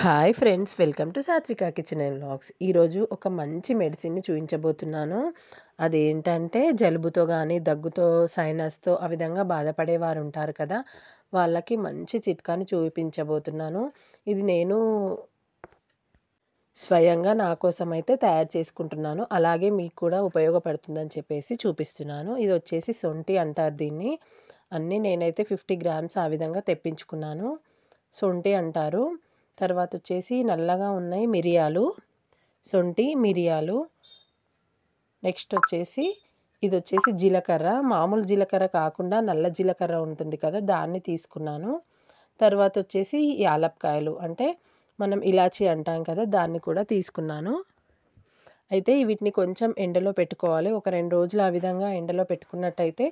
hi friends welcome to Satvika kitchen and vlogs ఈరోజు ఒక మంచి మెడిసిన్ని చూపించబోతున్నాను అదేంటంటే జలుబుతో కానీ దగ్గుతో సైనస్తో ఆ విధంగా బాధపడేవారు ఉంటారు కదా వాళ్ళకి మంచి చిట్కాని చూపించబోతున్నాను ఇది నేను స్వయంగా నా కోసం అయితే తయారు చేసుకుంటున్నాను అలాగే మీకు కూడా ఉపయోగపడుతుందని చెప్పేసి చూపిస్తున్నాను ఇది వచ్చేసి సొంటి అంటారు దీన్ని అన్నీ నేనైతే ఫిఫ్టీ గ్రామ్స్ ఆ విధంగా తెప్పించుకున్నాను సొంటి అంటారు తర్వాత వచ్చేసి నల్లగా ఉన్నాయి మిరియాలు సొంటి మిరియాలు నెక్స్ట్ వచ్చేసి ఇది వచ్చేసి జీలకర్ర మామూలు జీలకర్ర కాకుండా నల్ల జీలకర్ర ఉంటుంది కదా దాన్ని తీసుకున్నాను తర్వాత వచ్చేసి యాలప్పకాయలు అంటే మనం ఇలాచి అంటాం కదా దాన్ని కూడా తీసుకున్నాను అయితే వీటిని కొంచెం ఎండలో పెట్టుకోవాలి ఒక రెండు రోజులు ఆ విధంగా ఎండలో పెట్టుకున్నట్టయితే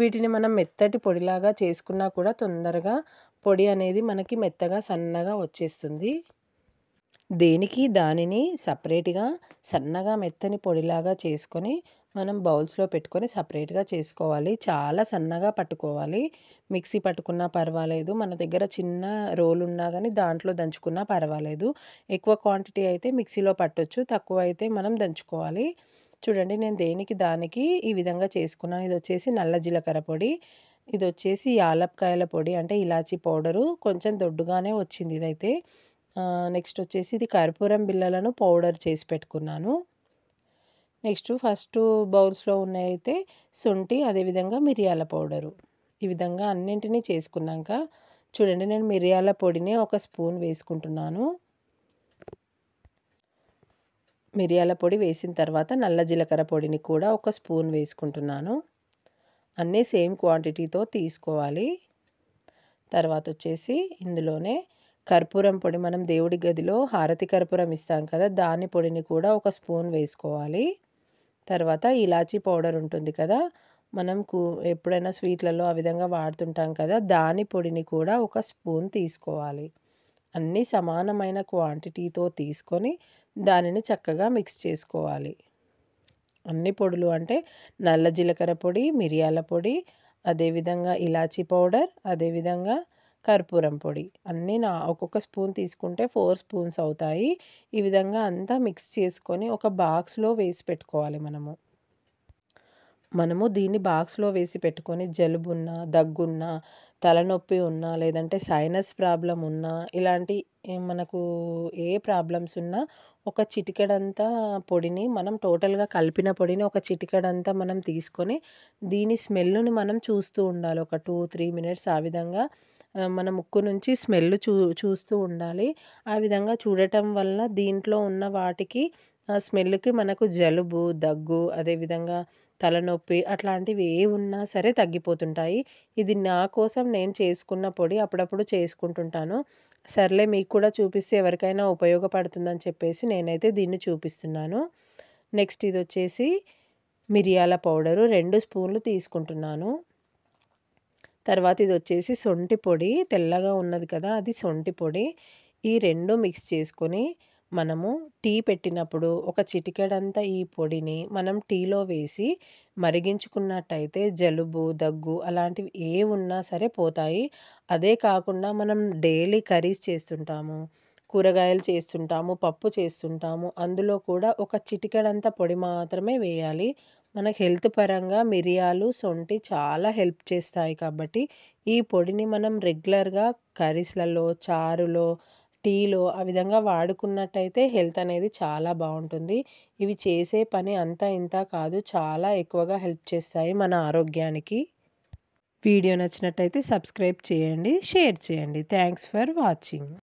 వీటిని మనం మెత్తటి పొడిలాగా చేసుకున్నా కూడా తొందరగా పొడి అనేది మనకి మెత్తగా సన్నగా వచ్చేస్తుంది దేనికి దానిని సపరేట్గా సన్నగా మెత్తని పొడిలాగా చేసుకొని మనం బౌల్స్లో పెట్టుకొని సపరేట్గా చేసుకోవాలి చాలా సన్నగా పట్టుకోవాలి మిక్సీ పట్టుకున్నా పర్వాలేదు మన దగ్గర చిన్న రోల్ ఉన్నా కానీ దాంట్లో దంచుకున్నా పర్వాలేదు ఎక్కువ క్వాంటిటీ అయితే మిక్సీలో పట్టొచ్చు తక్కువ అయితే మనం దంచుకోవాలి చూడండి నేను దేనికి దానికి ఈ విధంగా చేసుకున్నాను ఇది వచ్చేసి నల్ల జీలకర్ర పొడి ఇది వచ్చేసి యాలక్కాయల పొడి అంటే ఇలాచీ పౌడరు కొంచెం దొడ్డుగానే వచ్చింది ఇదైతే నెక్స్ట్ వచ్చేసి ఇది కర్పూరం బిళ్ళలను పౌడర్ చేసి పెట్టుకున్నాను నెక్స్ట్ ఫస్ట్ బౌల్స్లో ఉన్నాయైతే శుంఠి అదేవిధంగా మిరియాల పౌడరు ఈ విధంగా అన్నింటినీ చేసుకున్నాక చూడండి నేను మిరియాల పొడిని ఒక స్పూన్ వేసుకుంటున్నాను మిరియాల పొడి వేసిన తర్వాత నల్ల జీలకర్ర పొడిని కూడా ఒక స్పూన్ వేసుకుంటున్నాను అన్నీ సేమ్ క్వాంటిటీతో తీసుకోవాలి తర్వాత వచ్చేసి ఇందులోనే కర్పూరం పొడి మనం దేవుడి గదిలో హారతి కర్పూరం ఇస్తాం కదా దాని పొడిని కూడా ఒక స్పూన్ వేసుకోవాలి తర్వాత ఇలాచీ పౌడర్ ఉంటుంది కదా మనం కూ ఎప్పుడైనా స్వీట్లలో ఆ విధంగా వాడుతుంటాం కదా దాని పొడిని కూడా ఒక స్పూన్ తీసుకోవాలి అన్నీ సమానమైన క్వాంటిటీతో తీసుకొని దానిని చక్కగా మిక్స్ చేసుకోవాలి అన్ని పొడులు అంటే నల్ల జీలకర్ర పొడి మిరియాల పొడి అదేవిధంగా ఇలాచీ పౌడర్ అదేవిధంగా కర్పూరం పొడి అన్నీ నా ఒక్కొక్క స్పూన్ తీసుకుంటే ఫోర్ స్పూన్స్ అవుతాయి ఈ విధంగా అంతా మిక్స్ చేసుకొని ఒక బాక్స్లో వేసి పెట్టుకోవాలి మనము మనము దీన్ని బాక్స్లో వేసి పెట్టుకొని దగ్గు ఉన్నా తలనొప్పి ఉన్నా లేదంటే సైనస్ ప్రాబ్లం ఉన్నా ఇలాంటి మనకు ఏ ప్రాబ్లమ్స్ ఉన్నా ఒక చిటికెడంతా పొడిని మనం టోటల్గా కలిపిన పొడిని ఒక చిటికెడంతా మనం తీసుకొని దీని స్మెల్ని మనం చూస్తూ ఉండాలి ఒక టూ త్రీ మినిట్స్ ఆ విధంగా మన ముక్కు నుంచి స్మెల్ చూ చూస్తూ ఉండాలి ఆ విధంగా చూడటం వల్ల దీంట్లో ఉన్న వాటికి ఆ స్మెల్కి మనకు జలుబు దగ్గు అదేవిధంగా తలనొప్పి అట్లాంటివి ఏ ఉన్నా సరే తగ్గిపోతుంటాయి ఇది నా కోసం నేను చేసుకున్న పొడి అప్పుడప్పుడు చేసుకుంటుంటాను సర్లే మీకు కూడా చూపిస్తే ఎవరికైనా ఉపయోగపడుతుందని చెప్పేసి నేనైతే దీన్ని చూపిస్తున్నాను నెక్స్ట్ ఇది వచ్చేసి మిరియాల పౌడరు రెండు స్పూన్లు తీసుకుంటున్నాను తర్వాత ఇది వచ్చేసి సొంటి పొడి తెల్లగా ఉన్నది కదా అది సొంటి పొడి ఈ రెండు మిక్స్ చేసుకొని మనము టీ పెట్టినప్పుడు ఒక చిటికెడంతా ఈ పొడిని మనం టీలో వేసి మరిగించుకున్నట్టయితే జలుబు దగ్గు అలాంటివి ఏ ఉన్నా సరే పోతాయి అదే కాకుండా మనం డైలీ కర్రీస్ చేస్తుంటాము కూరగాయలు చేస్తుంటాము పప్పు చేస్తుంటాము అందులో కూడా ఒక చిటికెడంతా పొడి మాత్రమే వేయాలి మనకు హెల్త్ పరంగా మిరియాలు సొంటి చాలా హెల్ప్ చేస్తాయి కాబట్టి ఈ పొడిని మనం రెగ్యులర్గా కర్రీస్లలో చారులో టీలో ఆ విధంగా వాడుకున్నట్టయితే హెల్త్ అనేది చాలా బాగుంటుంది ఇవి చేసే పని అంతా ఇంత కాదు చాలా ఎక్కువగా హెల్ప్ చేస్తాయి మన ఆరోగ్యానికి వీడియో నచ్చినట్టయితే సబ్స్క్రైబ్ చేయండి షేర్ చేయండి థ్యాంక్స్ ఫర్ వాచింగ్